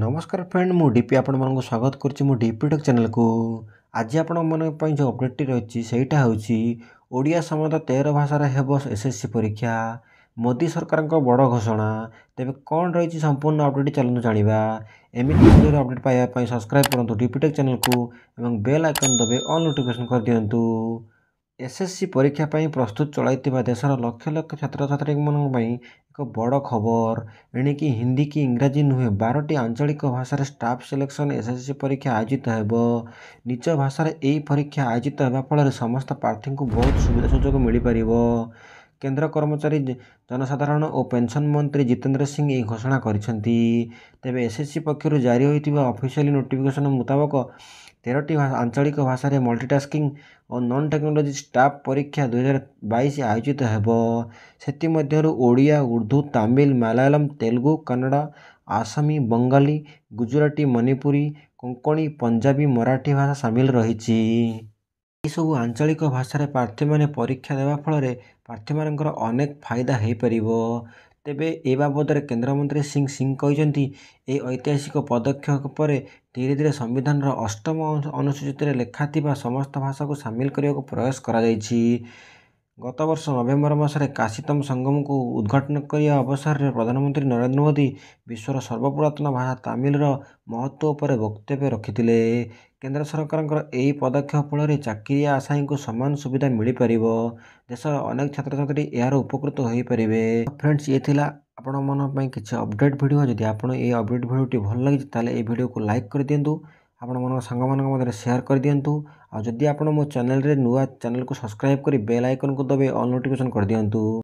ନମସ୍କାର ଫ୍ରେଣ୍ଡ ମୁଁ ଡିପି ଆପଣମାନଙ୍କୁ ସ୍ୱାଗତ କରୁଛି ମୁଁ ଡିପି ଟକ୍ ଚ୍ୟାନେଲକୁ ଆଜି ଆପଣମାନଙ୍କ ପାଇଁ ଯେଉଁ ଅପଡ଼େଟ୍ଟି ରହିଛି ସେଇଟା ହେଉଛି ଓଡ଼ିଆ ସମେତ ତେର ଭାଷାରେ ହେବ ଏସ୍ ଏସ୍ ସି ପରୀକ୍ଷା ମୋଦି ସରକାରଙ୍କ ବଡ଼ ଘୋଷଣା ତେବେ କ'ଣ ରହିଛି ସମ୍ପୂର୍ଣ୍ଣ ଅପଡ଼େଟ୍ ଚାଲନ୍ତୁ ଜାଣିବା ଏମିତି ଭିଡ଼ିଓରେ ଅପଡ଼େଟ୍ ପାଇବା ପାଇଁ ସବସ୍କ୍ରାଇବ୍ କରନ୍ତୁ ଡିପିଟେକ୍ ଚ୍ୟାନେଲକୁ ଏବଂ ବେଲ୍ ଆଇକନ୍ ଦେବେ ଅଲ୍ ନୋଟିଫିକେସନ୍ କରିଦିଅନ୍ତୁ ଏସ୍ଏସ୍ସି ପରୀକ୍ଷା ପାଇଁ ପ୍ରସ୍ତୁତ ଚଳାଇଥିବା ଦେଶର ଲକ୍ଷ ଲକ୍ଷ ଛାତ୍ରଛାତ୍ରୀମାନଙ୍କ ପାଇଁ ଏକ ବଡ଼ ଖବର ଏଣିକି ହିନ୍ଦୀ କି ଇଂରାଜୀ ନୁହେଁ ବାରଟି ଆଞ୍ଚଳିକ ଭାଷାରେ ଷ୍ଟାଫ୍ ସିଲେକ୍ସନ୍ ଏସ୍ଏସ୍ସି ପରୀକ୍ଷା ଆୟୋଜିତ ହେବ ନିଜ ଭାଷାରେ ଏହି ପରୀକ୍ଷା ଆୟୋଜିତ ହେବା ଫଳରେ ସମସ୍ତ ପ୍ରାର୍ଥୀଙ୍କୁ ବହୁତ ସୁବିଧା ସୁଯୋଗ ମିଳିପାରିବ କେନ୍ଦ୍ର କର୍ମଚାରୀ ଜନସାଧାରଣ ଓ ପେନ୍ସନ୍ ମନ୍ତ୍ରୀ ଜିତେନ୍ଦ୍ର ସିଂ ଏହି ଘୋଷଣା କରିଛନ୍ତି ତେବେ ଏସ୍ଏସ୍ସି ପକ୍ଷରୁ ଜାରି ହୋଇଥିବା ଅଫିସିଆଲି ନୋଟିଫିକେସନ୍ ମୁତାବକ ତେରଟି ଆଞ୍ଚଳିକ ଭାଷାରେ ମଲ୍ଟିଟାସ୍କିଂ ଓ ନନ୍ ଟେକ୍ନୋଲୋଜି ଷ୍ଟାଫ୍ ପରୀକ୍ଷା ଦୁଇହଜାର ବାଇଶ ଆୟୋଜିତ ହେବ ସେଥିମଧ୍ୟରୁ ଓଡ଼ିଆ ଉର୍ଦ୍ଦୁ ତାମିଲ ମାଲାୟଲମ୍ ତେଲୁଗୁ କନ୍ନଡ଼ ଆସାମୀ ବଙ୍ଗାଳୀ ଗୁଜୁରାଟୀ ମଣିପୁରୀ କୋଙ୍କଣୀ ପଞ୍ଜାବୀ ମରାଠୀ ଭାଷା ସାମିଲ ରହିଛି ଏହିସବୁ ଆଞ୍ଚଳିକ ଭାଷାରେ ପ୍ରାର୍ଥୀମାନେ ପରୀକ୍ଷା ଦେବା ଫଳରେ ପ୍ରାର୍ଥୀମାନଙ୍କର ଅନେକ ଫାଇଦା ହୋଇପାରିବ ତେବେ ଏ ବାବଦରେ କେନ୍ଦ୍ରମନ୍ତ୍ରୀ ସିଂ ସିଂ କହିଛନ୍ତି ଏହି ଐତିହାସିକ ପଦକ୍ଷେପ ପରେ ଧୀରେ ଧୀରେ ସମ୍ବିଧାନର ଅଷ୍ଟମ ଅନୁସୂଚୀରେ ଲେଖାଥିବା ସମସ୍ତ ଭାଷାକୁ ସାମିଲ କରିବାକୁ ପ୍ରୟାସ କରାଯାଇଛି ଗତବର୍ଷ ନଭେମ୍ବର ମାସରେ କାଶୀତମ ସଙ୍ଗମକୁ ଉଦ୍ଘାଟନ କରିବା ଅବସରରେ ପ୍ରଧାନମନ୍ତ୍ରୀ ନରେନ୍ଦ୍ର ମୋଦି ବିଶ୍ୱର ସର୍ବପୁରାତନ ଭାଷା ତାମିଲର ମହତ୍ଵ ଉପରେ ବକ୍ତବ୍ୟ ରଖିଥିଲେ କେନ୍ଦ୍ର ସରକାରଙ୍କର ଏହି ପଦକ୍ଷେପ ଫଳରେ ଚାକିରିଆ ଆଶାୟୀଙ୍କୁ ସମାନ ସୁବିଧା ମିଳିପାରିବ ଦେଶର ଅନେକ ଛାତ୍ରଛାତ୍ରୀ ଏହାର ଉପକୃତ ହୋଇପାରିବେ ଫ୍ରେଣ୍ଡସ୍ ଇଏ ଥିଲା ଆପଣମାନଙ୍କ ପାଇଁ କିଛି ଅପଡ଼େଟ୍ ଭିଡ଼ିଓ ଯଦି ଆପଣ ଏହି ଅପଡ଼େଟ୍ ଭିଡ଼ିଓଟି ଭଲ ଲାଗିଛି ତାହେଲେ ଏହି ଭିଡ଼ିଓକୁ ଲାଇକ୍ କରିଦିଅନ୍ତୁ ଆପଣମାନଙ୍କ ସାଙ୍ଗମାନଙ୍କ ମଧ୍ୟରେ ସେୟାର କରିଦିଅନ୍ତୁ ଆଉ ଯଦି ଆପଣ ମୋ ଚ୍ୟାନେଲ୍ରେ ନୂଆ ଚ୍ୟାନେଲ୍କୁ ସବସ୍କ୍ରାଇବ୍ କରି ବେଲ୍ ଆଇକନ୍କୁ ଦବାଇ ଅଲ୍ ନୋଟିଫିକେସନ୍ କରିଦିଅନ୍ତୁ